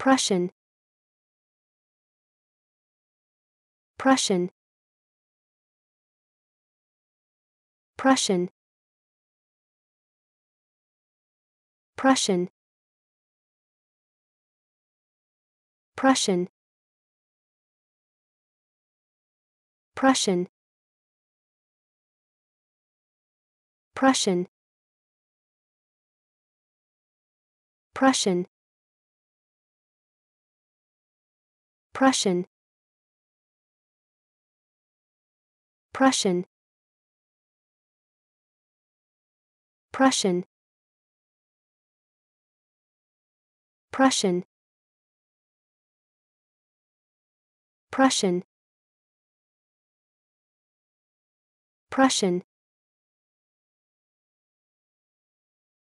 Prussian Prussian Prussian Prussian Prussian Prussian Prussian Prussian Prussian Prussian Prussian Prussian Prussian Prussian